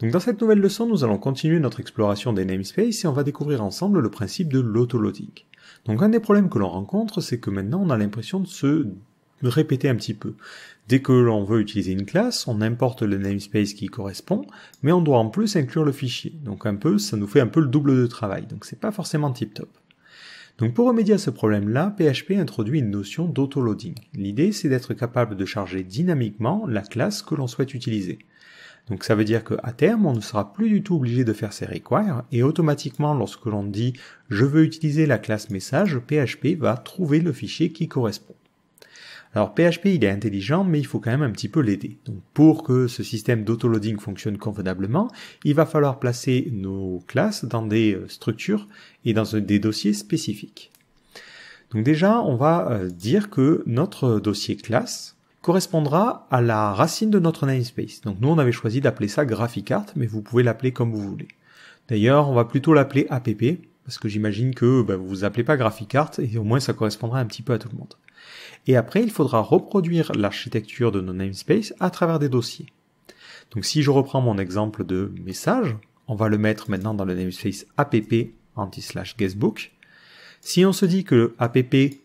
Donc dans cette nouvelle leçon, nous allons continuer notre exploration des namespaces et on va découvrir ensemble le principe de l'autoloading. Donc un des problèmes que l'on rencontre, c'est que maintenant on a l'impression de se répéter un petit peu. Dès que l'on veut utiliser une classe, on importe le namespace qui correspond, mais on doit en plus inclure le fichier. Donc un peu, ça nous fait un peu le double de travail, donc c'est pas forcément tip top. Donc pour remédier à ce problème-là, PHP introduit une notion d'autoloading. L'idée, c'est d'être capable de charger dynamiquement la classe que l'on souhaite utiliser. Donc ça veut dire qu'à terme, on ne sera plus du tout obligé de faire ces requires et automatiquement lorsque l'on dit je veux utiliser la classe message, PHP va trouver le fichier qui correspond. Alors PHP il est intelligent mais il faut quand même un petit peu l'aider. Donc pour que ce système d'autoloading fonctionne convenablement, il va falloir placer nos classes dans des euh, structures et dans euh, des dossiers spécifiques. Donc déjà on va euh, dire que notre dossier classe correspondra à la racine de notre namespace. Donc nous, on avait choisi d'appeler ça GraphicArt, mais vous pouvez l'appeler comme vous voulez. D'ailleurs, on va plutôt l'appeler app, parce que j'imagine que vous bah, vous vous appelez pas GraphicArt, et au moins ça correspondra un petit peu à tout le monde. Et après, il faudra reproduire l'architecture de nos namespace à travers des dossiers. Donc si je reprends mon exemple de message, on va le mettre maintenant dans le namespace app anti guestbook. Si on se dit que app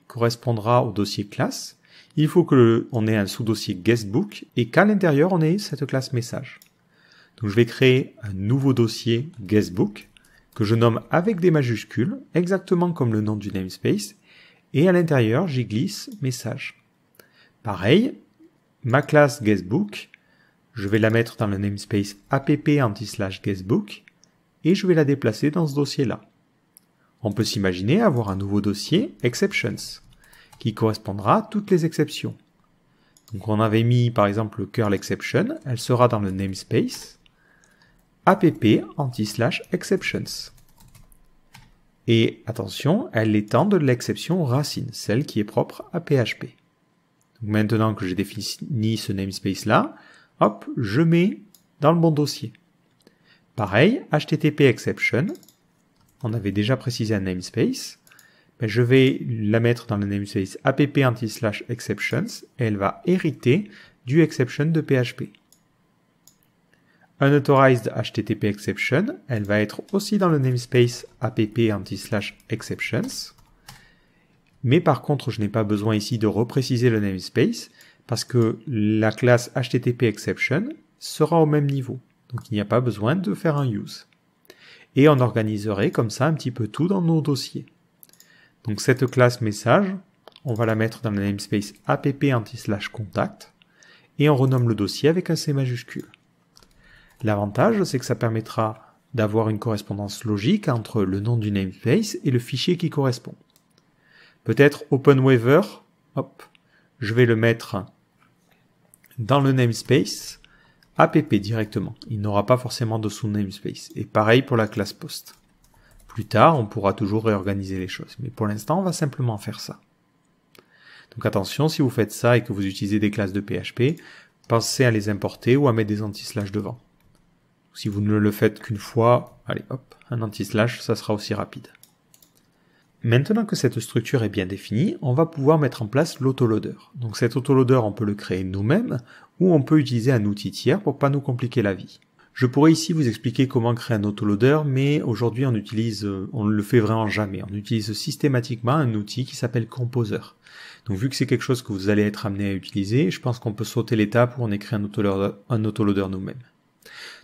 correspondra au dossier classe, il faut que ait un sous-dossier guestbook et qu'à l'intérieur on ait cette classe message. Donc je vais créer un nouveau dossier guestbook que je nomme avec des majuscules, exactement comme le nom du namespace, et à l'intérieur j'y glisse message. Pareil, ma classe guestbook, je vais la mettre dans le namespace app anti guestbook, et je vais la déplacer dans ce dossier-là. On peut s'imaginer avoir un nouveau dossier exceptions qui correspondra à toutes les exceptions. Donc on avait mis par exemple le curl exception, elle sera dans le namespace app anti-slash exceptions. Et attention, elle étend de l'exception racine, celle qui est propre à PHP. Donc maintenant que j'ai défini ce namespace là, hop, je mets dans le bon dossier. Pareil, http exception, on avait déjà précisé un namespace. Ben, je vais la mettre dans le namespace app exceptions et elle va hériter du exception de PHP. Unauthorized HTTP exception, elle va être aussi dans le namespace app exceptions. Mais par contre, je n'ai pas besoin ici de repréciser le namespace parce que la classe HTTP exception sera au même niveau. Donc il n'y a pas besoin de faire un use. Et on organiserait comme ça un petit peu tout dans nos dossiers. Donc cette classe message, on va la mettre dans le namespace app anti contact et on renomme le dossier avec un C majuscule. L'avantage, c'est que ça permettra d'avoir une correspondance logique entre le nom du namespace et le fichier qui correspond. Peut-être openweaver, hop, je vais le mettre dans le namespace app directement. Il n'aura pas forcément de sous-namespace. Et pareil pour la classe post. Plus tard, on pourra toujours réorganiser les choses, mais pour l'instant, on va simplement faire ça. Donc attention, si vous faites ça et que vous utilisez des classes de PHP, pensez à les importer ou à mettre des anti-slash devant. Si vous ne le faites qu'une fois, allez hop, un anti-slash, ça sera aussi rapide. Maintenant que cette structure est bien définie, on va pouvoir mettre en place l'autoloader. Donc cet autoloader, on peut le créer nous-mêmes ou on peut utiliser un outil tiers pour pas nous compliquer la vie. Je pourrais ici vous expliquer comment créer un autoloader, mais aujourd'hui on utilise, euh, on ne le fait vraiment jamais. On utilise systématiquement un outil qui s'appelle Composer. Donc vu que c'est quelque chose que vous allez être amené à utiliser, je pense qu'on peut sauter l'étape où on écrit un autoloader, nous-mêmes.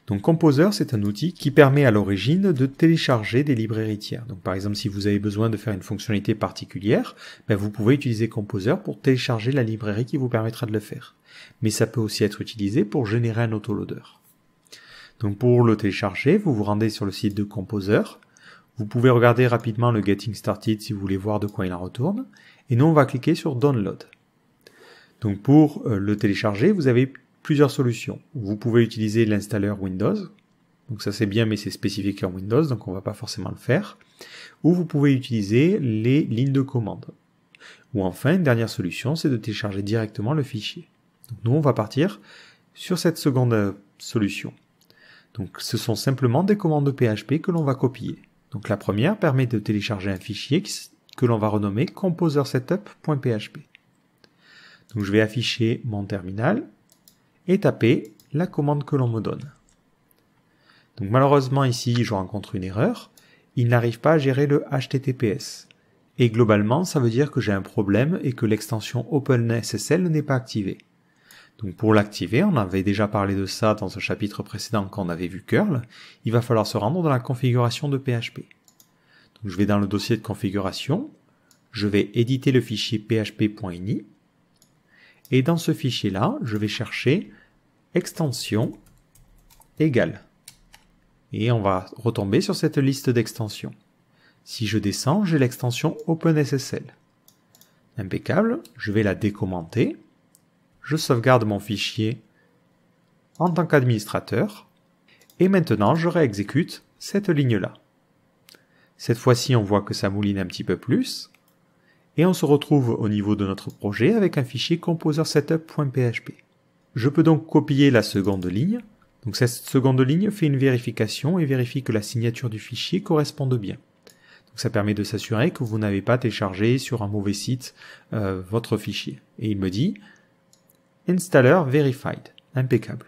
Donc Composer, c'est un outil qui permet à l'origine de télécharger des librairies tiers. Donc par exemple, si vous avez besoin de faire une fonctionnalité particulière, ben, vous pouvez utiliser Composer pour télécharger la librairie qui vous permettra de le faire. Mais ça peut aussi être utilisé pour générer un autoloader. Donc pour le télécharger, vous vous rendez sur le site de Composer. Vous pouvez regarder rapidement le Getting Started si vous voulez voir de quoi il en retourne. Et nous, on va cliquer sur Download. Donc pour euh, le télécharger, vous avez plusieurs solutions. Vous pouvez utiliser l'installeur Windows. Donc ça c'est bien, mais c'est spécifique à Windows, donc on ne va pas forcément le faire. Ou vous pouvez utiliser les lignes de commande. Ou enfin, une dernière solution, c'est de télécharger directement le fichier. Donc nous, on va partir sur cette seconde euh, solution. Donc ce sont simplement des commandes PHP que l'on va copier. Donc la première permet de télécharger un fichier X que l'on va renommer composersetup.php. Donc je vais afficher mon terminal et taper la commande que l'on me donne. Donc malheureusement ici je rencontre une erreur, il n'arrive pas à gérer le HTTPS. Et globalement ça veut dire que j'ai un problème et que l'extension OpenSSL n'est pas activée. Donc pour l'activer, on avait déjà parlé de ça dans un chapitre précédent quand on avait vu curl, il va falloir se rendre dans la configuration de PHP. Donc je vais dans le dossier de configuration, je vais éditer le fichier php.ini et dans ce fichier là, je vais chercher extension égale. Et on va retomber sur cette liste d'extensions. Si je descends, j'ai l'extension OpenSSL. Impeccable, je vais la décommenter je sauvegarde mon fichier en tant qu'administrateur, et maintenant je réexécute cette ligne-là. Cette fois-ci, on voit que ça mouline un petit peu plus, et on se retrouve au niveau de notre projet avec un fichier composer-setup.php. Je peux donc copier la seconde ligne. Donc cette seconde ligne fait une vérification et vérifie que la signature du fichier corresponde bien. Donc ça permet de s'assurer que vous n'avez pas téléchargé sur un mauvais site euh, votre fichier. Et il me dit Installer Verified. Impeccable.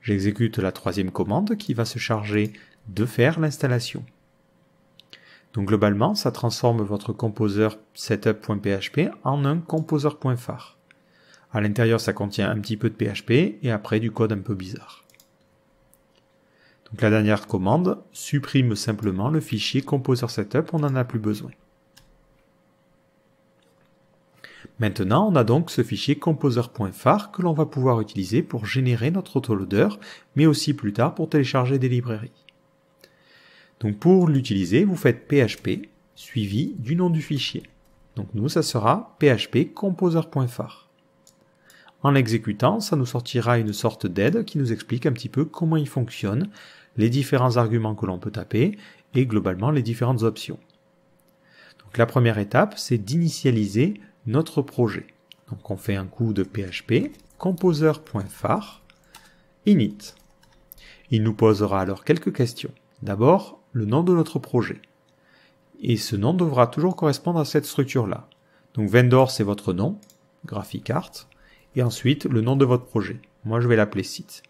J'exécute la troisième commande qui va se charger de faire l'installation. Donc globalement, ça transforme votre composer setup.php en un composer.phar. À l'intérieur, ça contient un petit peu de PHP et après du code un peu bizarre. Donc la dernière commande supprime simplement le fichier composer setup, on n'en a plus besoin. Maintenant, on a donc ce fichier composer.phar que l'on va pouvoir utiliser pour générer notre autoloader, mais aussi plus tard pour télécharger des librairies. Donc pour l'utiliser, vous faites php suivi du nom du fichier. Donc nous, ça sera php composerphar En l'exécutant, ça nous sortira une sorte d'aide qui nous explique un petit peu comment il fonctionne, les différents arguments que l'on peut taper et globalement les différentes options. Donc la première étape, c'est d'initialiser notre projet. Donc on fait un coup de PHP, Composer.phar init. Il nous posera alors quelques questions. D'abord, le nom de notre projet. Et ce nom devra toujours correspondre à cette structure-là. Donc vendor, c'est votre nom, graphic art, et ensuite le nom de votre projet. Moi, je vais l'appeler site.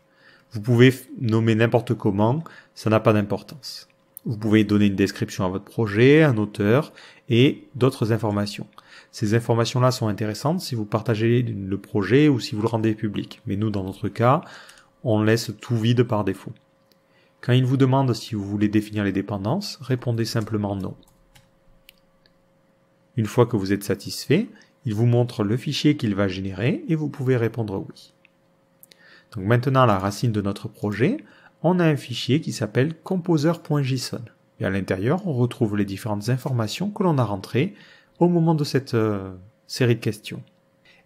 Vous pouvez nommer n'importe comment, ça n'a pas d'importance. Vous pouvez donner une description à votre projet, un auteur et d'autres informations. Ces informations-là sont intéressantes si vous partagez le projet ou si vous le rendez public. Mais nous, dans notre cas, on laisse tout vide par défaut. Quand il vous demande si vous voulez définir les dépendances, répondez simplement non. Une fois que vous êtes satisfait, il vous montre le fichier qu'il va générer et vous pouvez répondre oui. Donc maintenant, la racine de notre projet, on a un fichier qui s'appelle composer.json. Et à l'intérieur, on retrouve les différentes informations que l'on a rentrées au moment de cette euh, série de questions.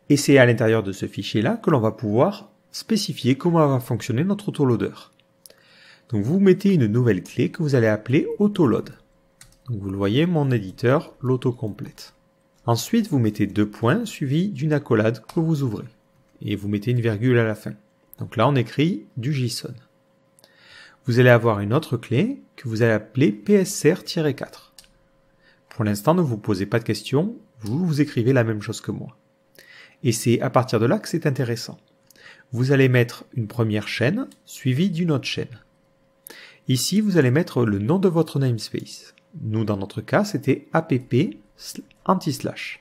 Et c'est à l'intérieur de ce fichier-là que l'on va pouvoir spécifier comment va fonctionner notre autoloader. Donc vous mettez une nouvelle clé que vous allez appeler autoload. Donc vous le voyez, mon éditeur l'autocomplète. Ensuite, vous mettez deux points suivis d'une accolade que vous ouvrez. Et vous mettez une virgule à la fin. Donc là, on écrit du JSON vous allez avoir une autre clé que vous allez appeler PSR-4. Pour l'instant, ne vous posez pas de questions, vous vous écrivez la même chose que moi. Et c'est à partir de là que c'est intéressant. Vous allez mettre une première chaîne suivie d'une autre chaîne. Ici, vous allez mettre le nom de votre namespace. Nous, dans notre cas, c'était app anti-slash.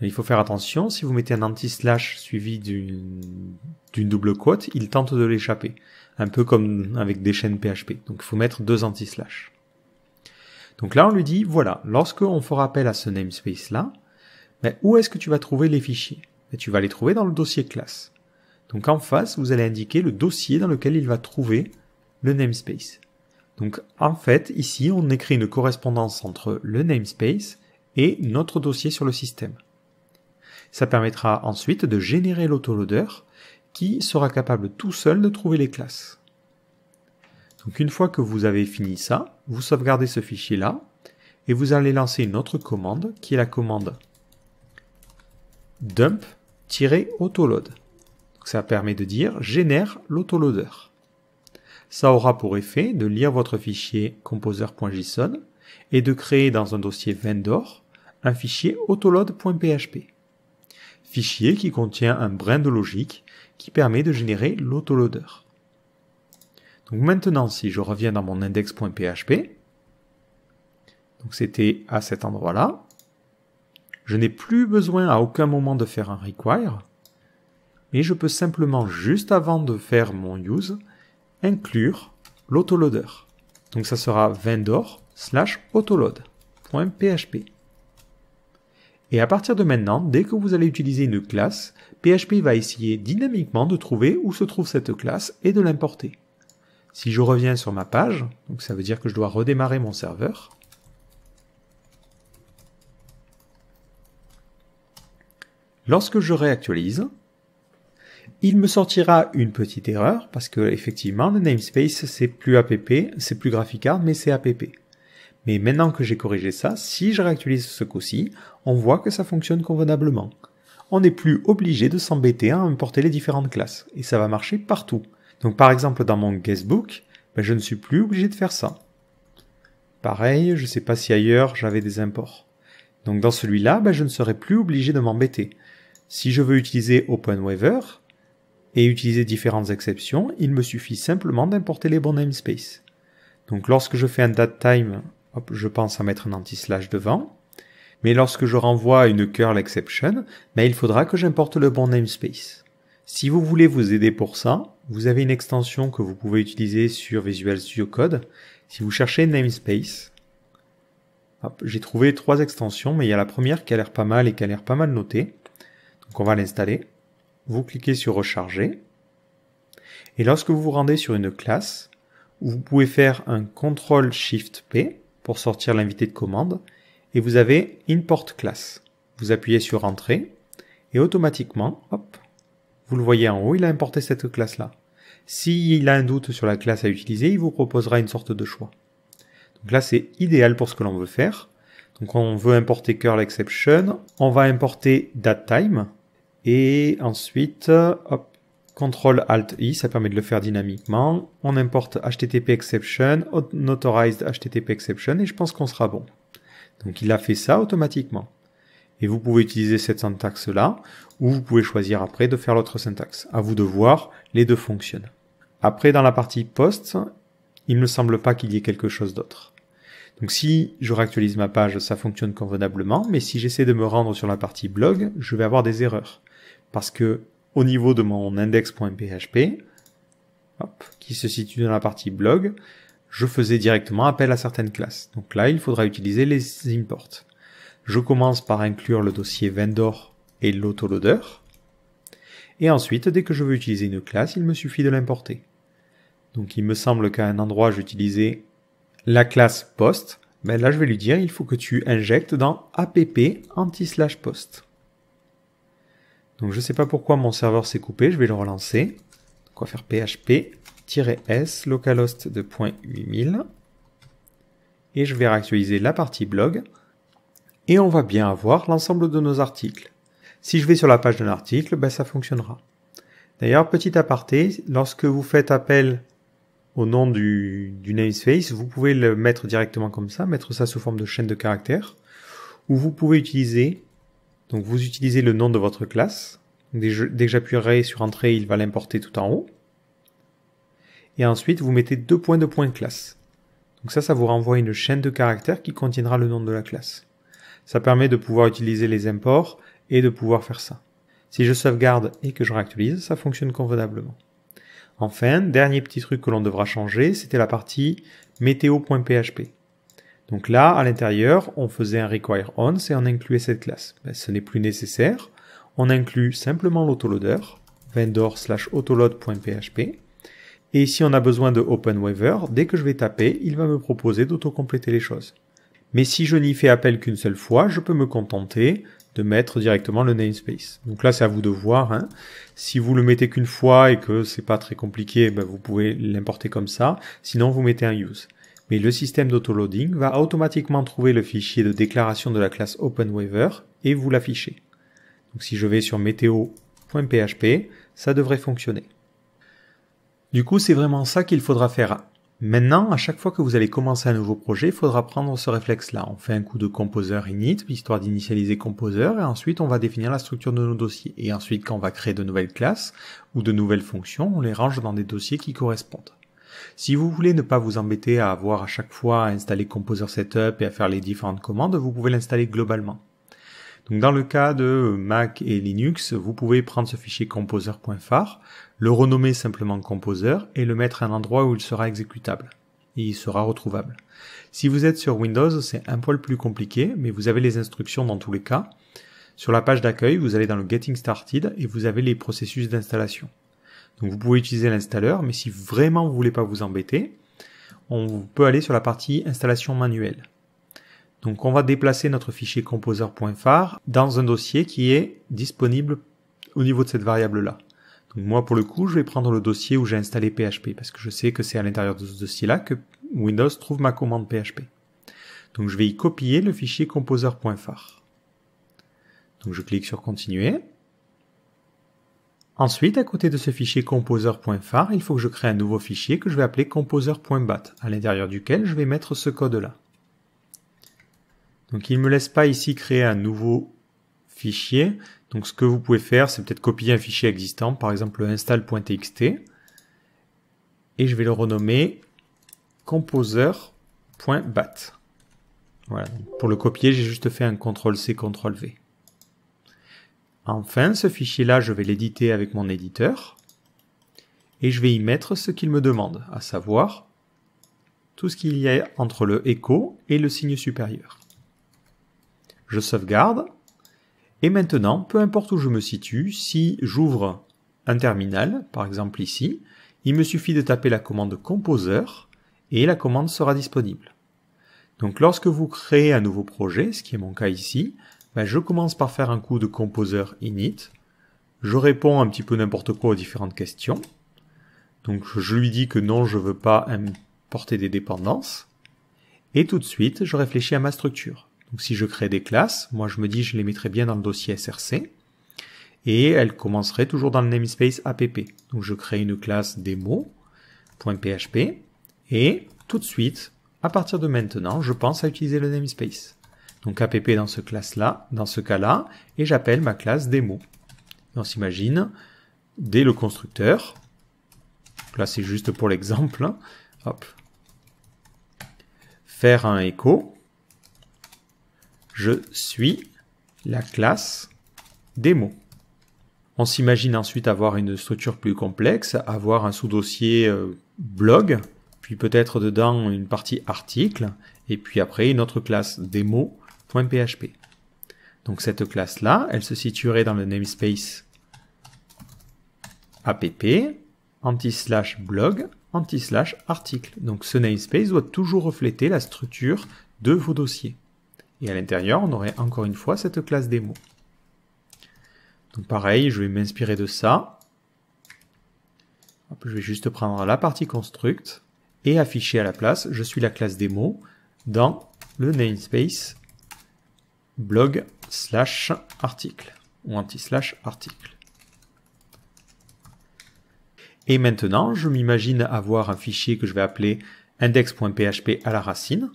Il faut faire attention, si vous mettez un anti-slash suivi d'une double quote, il tente de l'échapper un peu comme avec des chaînes PHP. Donc il faut mettre deux anti-slash. Donc là, on lui dit, voilà, lorsqu'on fera appel à ce namespace-là, ben, où est-ce que tu vas trouver les fichiers ben, Tu vas les trouver dans le dossier classe. Donc en face, vous allez indiquer le dossier dans lequel il va trouver le namespace. Donc en fait, ici, on écrit une correspondance entre le namespace et notre dossier sur le système. Ça permettra ensuite de générer l'autoloader qui sera capable tout seul de trouver les classes. Donc une fois que vous avez fini ça, vous sauvegardez ce fichier-là et vous allez lancer une autre commande qui est la commande dump-autoload. Ça permet de dire génère l'autoloader. Ça aura pour effet de lire votre fichier composer.json et de créer dans un dossier vendor un fichier autoload.php. Fichier qui contient un brin de logique qui permet de générer l'autoloader. Donc maintenant, si je reviens dans mon index.php, donc c'était à cet endroit-là, je n'ai plus besoin à aucun moment de faire un require, mais je peux simplement, juste avant de faire mon use, inclure l'autoloader. Donc ça sera vendor autoload.php. Et à partir de maintenant, dès que vous allez utiliser une classe, PHP va essayer dynamiquement de trouver où se trouve cette classe et de l'importer. Si je reviens sur ma page, donc ça veut dire que je dois redémarrer mon serveur, Lorsque je réactualise, il me sortira une petite erreur parce que effectivement le namespace c'est plus app, c'est plus graphicard mais c'est app. Mais maintenant que j'ai corrigé ça, si je réactualise ce coup-ci, on voit que ça fonctionne convenablement on n'est plus obligé de s'embêter à importer les différentes classes, et ça va marcher partout. Donc par exemple dans mon guestbook, ben, je ne suis plus obligé de faire ça. Pareil, je ne sais pas si ailleurs j'avais des imports. Donc dans celui-là, ben, je ne serai plus obligé de m'embêter. Si je veux utiliser OpenWeaver et utiliser différentes exceptions, il me suffit simplement d'importer les bons namespaces. Donc lorsque je fais un datetime, je pense à mettre un anti-slash devant. Mais lorsque je renvoie une curl exception, ben, il faudra que j'importe le bon namespace. Si vous voulez vous aider pour ça, vous avez une extension que vous pouvez utiliser sur Visual Studio Code. Si vous cherchez namespace, j'ai trouvé trois extensions, mais il y a la première qui a l'air pas mal et qui a l'air pas mal notée. Donc on va l'installer. Vous cliquez sur recharger. Et lorsque vous vous rendez sur une classe, vous pouvez faire un CTRL SHIFT P pour sortir l'invité de commande et vous avez import class. Vous appuyez sur entrée et automatiquement, hop, vous le voyez en haut, il a importé cette classe-là. S'il a un doute sur la classe à utiliser, il vous proposera une sorte de choix. Donc là, c'est idéal pour ce que l'on veut faire. Donc on veut importer curl exception, on va importer datetime et ensuite, hop, Ctrl Alt I, ça permet de le faire dynamiquement. On importe HTTP exception, unauthorized HTTP exception et je pense qu'on sera bon. Donc il a fait ça automatiquement. Et vous pouvez utiliser cette syntaxe-là, ou vous pouvez choisir après de faire l'autre syntaxe. À vous de voir, les deux fonctionnent. Après, dans la partie post, il ne me semble pas qu'il y ait quelque chose d'autre. Donc si je réactualise ma page, ça fonctionne convenablement, mais si j'essaie de me rendre sur la partie blog, je vais avoir des erreurs. Parce que au niveau de mon index.php, qui se situe dans la partie blog, je faisais directement appel à certaines classes. Donc là, il faudra utiliser les imports. Je commence par inclure le dossier vendor et l'autoloader. Et ensuite, dès que je veux utiliser une classe, il me suffit de l'importer. Donc il me semble qu'à un endroit, j'utilisais la classe post. mais ben là, je vais lui dire, il faut que tu injectes dans app anti-slash post. Donc je ne sais pas pourquoi mon serveur s'est coupé, je vais le relancer. Quoi faire php -s localhost de 8000 et je vais réactualiser la partie blog et on va bien avoir l'ensemble de nos articles. Si je vais sur la page d'un article, ben, ça fonctionnera. D'ailleurs, petit aparté, lorsque vous faites appel au nom du, namespace, vous pouvez le mettre directement comme ça, mettre ça sous forme de chaîne de caractères, ou vous pouvez utiliser, donc vous utilisez le nom de votre classe, dès que j'appuierai sur Entrée, il va l'importer tout en haut, et ensuite vous mettez deux points de point classe. Donc ça, ça vous renvoie une chaîne de caractères qui contiendra le nom de la classe. Ça permet de pouvoir utiliser les imports et de pouvoir faire ça. Si je sauvegarde et que je réactualise, ça fonctionne convenablement. Enfin, dernier petit truc que l'on devra changer, c'était la partie météo.php. Donc là, à l'intérieur, on faisait un require ons et on incluait cette classe. Ben, ce n'est plus nécessaire. On inclut simplement l'autoloader, vendor autoload.php et si on a besoin de OpenWeaver, dès que je vais taper, il va me proposer d'autocompléter les choses. Mais si je n'y fais appel qu'une seule fois, je peux me contenter de mettre directement le namespace. Donc là, c'est à vous de voir. Hein. Si vous le mettez qu'une fois et que c'est pas très compliqué, ben, vous pouvez l'importer comme ça. Sinon, vous mettez un use. Mais le système d'autoloading va automatiquement trouver le fichier de déclaration de la classe OpenWeaver et vous l'afficher. Donc si je vais sur météo.php, ça devrait fonctionner. Du coup, c'est vraiment ça qu'il faudra faire. Maintenant, à chaque fois que vous allez commencer un nouveau projet, il faudra prendre ce réflexe-là. On fait un coup de composer init, histoire d'initialiser composer, et ensuite on va définir la structure de nos dossiers. Et ensuite, quand on va créer de nouvelles classes ou de nouvelles fonctions, on les range dans des dossiers qui correspondent. Si vous voulez ne pas vous embêter à avoir à chaque fois à installer Composer Setup et à faire les différentes commandes, vous pouvez l'installer globalement dans le cas de Mac et Linux, vous pouvez prendre ce fichier composer.phar, le renommer simplement composer et le mettre à un endroit où il sera exécutable. il sera retrouvable. Si vous êtes sur Windows, c'est un poil plus compliqué, mais vous avez les instructions dans tous les cas. Sur la page d'accueil, vous allez dans le Getting Started et vous avez les processus d'installation. Donc vous pouvez utiliser l'installeur, mais si vraiment vous voulez pas vous embêter, on peut aller sur la partie installation manuelle. Donc on va déplacer notre fichier composer.phar dans un dossier qui est disponible au niveau de cette variable-là. Donc moi pour le coup je vais prendre le dossier où j'ai installé PHP parce que je sais que c'est à l'intérieur de ce dossier-là que Windows trouve ma commande PHP. Donc je vais y copier le fichier composer.phar. Donc je clique sur continuer. Ensuite, à côté de ce fichier composer.phar, il faut que je crée un nouveau fichier que je vais appeler composer.bat, à l'intérieur duquel je vais mettre ce code-là. Donc il ne me laisse pas ici créer un nouveau fichier. Donc ce que vous pouvez faire, c'est peut-être copier un fichier existant, par exemple install.txt, et je vais le renommer composer.bat. Voilà. Pour le copier, j'ai juste fait un CTRL-C, CTRL-V. Enfin, ce fichier-là, je vais l'éditer avec mon éditeur et je vais y mettre ce qu'il me demande, à savoir tout ce qu'il y a entre le écho et le signe supérieur je sauvegarde. Et maintenant, peu importe où je me situe, si j'ouvre un terminal, par exemple ici, il me suffit de taper la commande Composer et la commande sera disponible. Donc lorsque vous créez un nouveau projet, ce qui est mon cas ici, ben, je commence par faire un coup de Composer init. Je réponds un petit peu n'importe quoi aux différentes questions. Donc je lui dis que non, je veux pas importer des dépendances. Et tout de suite, je réfléchis à ma structure. Donc si je crée des classes, moi je me dis je les mettrais bien dans le dossier src et elles commenceraient toujours dans le namespace app. Donc je crée une classe demo.php et tout de suite, à partir de maintenant, je pense à utiliser le namespace. Donc app dans ce classe-là, dans ce cas-là, et j'appelle ma classe démo. on s'imagine, dès le constructeur, là c'est juste pour l'exemple, hop, faire un écho, je suis la classe démo. On s'imagine ensuite avoir une structure plus complexe, avoir un sous-dossier euh, blog, puis peut-être dedans une partie article, et puis après une autre classe démo.php. Donc cette classe-là, elle se situerait dans le namespace app anti-slash blog anti-slash article. Donc ce namespace doit toujours refléter la structure de vos dossiers. Et à l'intérieur, on aurait encore une fois cette classe démo. Donc pareil, je vais m'inspirer de ça. je vais juste prendre la partie construct et afficher à la place, je suis la classe démo dans le namespace blog slash article ou anti slash article. Et maintenant, je m'imagine avoir un fichier que je vais appeler index.php à la racine.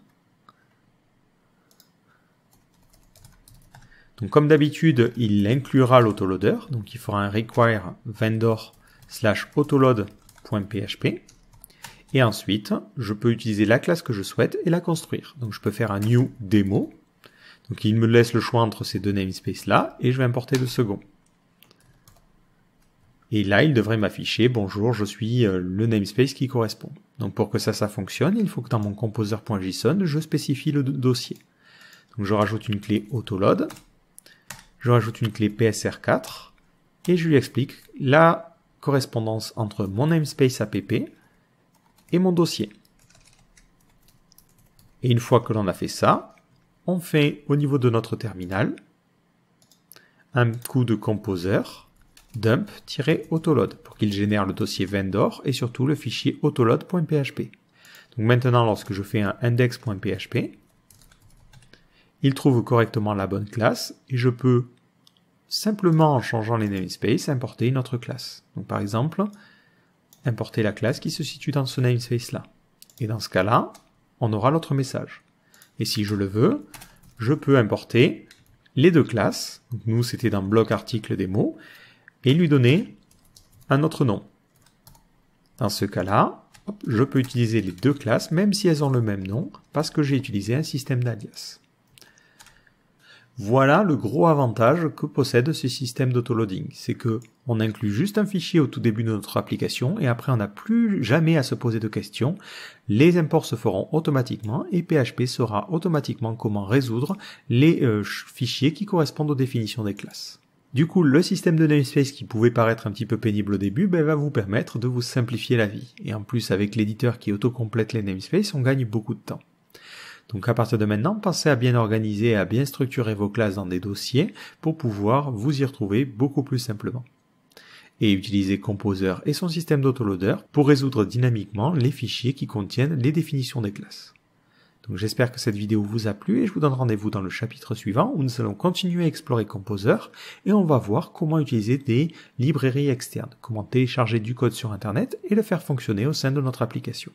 Donc comme d'habitude, il inclura l'autoloader, donc il fera un require vendor slash autoload.php. Et ensuite, je peux utiliser la classe que je souhaite et la construire. Donc je peux faire un new demo. Donc il me laisse le choix entre ces deux namespaces là, et je vais importer le second. Et là, il devrait m'afficher bonjour, je suis euh, le namespace qui correspond. Donc pour que ça, ça fonctionne, il faut que dans mon composer.json, je spécifie le dossier. Donc je rajoute une clé autoload je rajoute une clé PSR4 et je lui explique la correspondance entre mon namespace app et mon dossier. Et une fois que l'on a fait ça, on fait au niveau de notre terminal un coup de composer dump-autoload pour qu'il génère le dossier vendor et surtout le fichier autoload.php. Donc maintenant lorsque je fais un index.php, il trouve correctement la bonne classe et je peux simplement en changeant les namespace importer une autre classe. Donc par exemple, importer la classe qui se situe dans ce namespace là. Et dans ce cas-là, on aura l'autre message. Et si je le veux, je peux importer les deux classes. nous, c'était dans bloc article démo et lui donner un autre nom. Dans ce cas-là, je peux utiliser les deux classes, même si elles ont le même nom, parce que j'ai utilisé un système d'alias. Voilà le gros avantage que possède ce système d'autoloading, c'est que on inclut juste un fichier au tout début de notre application et après on n'a plus jamais à se poser de questions. Les imports se feront automatiquement et PHP saura automatiquement comment résoudre les euh, fichiers qui correspondent aux définitions des classes. Du coup, le système de namespace qui pouvait paraître un petit peu pénible au début ben, va vous permettre de vous simplifier la vie. Et en plus, avec l'éditeur qui autocomplète les namespaces, on gagne beaucoup de temps. Donc à partir de maintenant, pensez à bien organiser et à bien structurer vos classes dans des dossiers pour pouvoir vous y retrouver beaucoup plus simplement. Et utilisez Composer et son système d'autoloader pour résoudre dynamiquement les fichiers qui contiennent les définitions des classes. Donc j'espère que cette vidéo vous a plu et je vous donne rendez-vous dans le chapitre suivant où nous allons continuer à explorer Composer et on va voir comment utiliser des librairies externes, comment télécharger du code sur Internet et le faire fonctionner au sein de notre application.